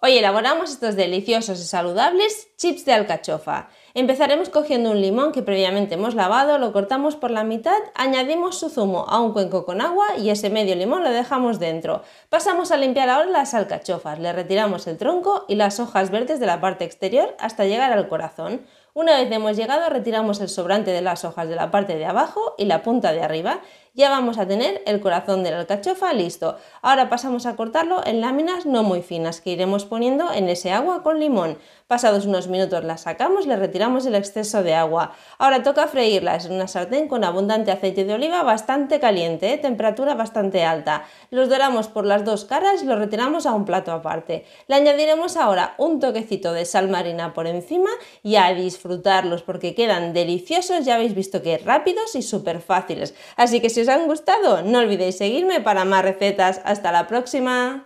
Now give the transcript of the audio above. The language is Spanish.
Hoy elaboramos estos deliciosos y saludables chips de alcachofa. Empezaremos cogiendo un limón que previamente hemos lavado, lo cortamos por la mitad, añadimos su zumo a un cuenco con agua y ese medio limón lo dejamos dentro. Pasamos a limpiar ahora las alcachofas, le retiramos el tronco y las hojas verdes de la parte exterior hasta llegar al corazón. Una vez hemos llegado retiramos el sobrante de las hojas de la parte de abajo y la punta de arriba. Ya vamos a tener el corazón de la alcachofa listo. Ahora pasamos a cortarlo en láminas no muy finas que iremos poniendo en ese agua con limón. Pasados unos minutos la sacamos le retiramos el exceso de agua. Ahora toca freírlas en una sartén con abundante aceite de oliva bastante caliente, ¿eh? temperatura bastante alta. Los doramos por las dos caras y los retiramos a un plato aparte. Le añadiremos ahora un toquecito de sal marina por encima y a disfrutar disfrutarlos porque quedan deliciosos, ya habéis visto que rápidos y súper fáciles. Así que si os han gustado, no olvidéis seguirme para más recetas. Hasta la próxima.